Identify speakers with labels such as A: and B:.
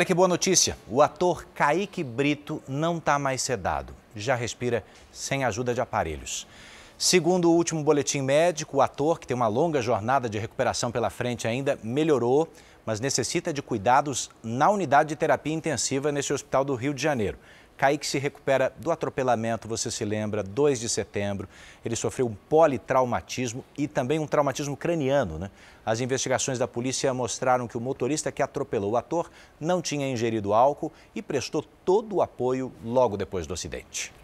A: Olha que boa notícia, o ator Kaique Brito não está mais sedado, já respira sem ajuda de aparelhos. Segundo o último boletim médico, o ator, que tem uma longa jornada de recuperação pela frente ainda, melhorou, mas necessita de cuidados na unidade de terapia intensiva nesse hospital do Rio de Janeiro. Kaique se recupera do atropelamento, você se lembra, 2 de setembro. Ele sofreu um politraumatismo e também um traumatismo craniano. Né? As investigações da polícia mostraram que o motorista que atropelou o ator não tinha ingerido álcool e prestou todo o apoio logo depois do acidente.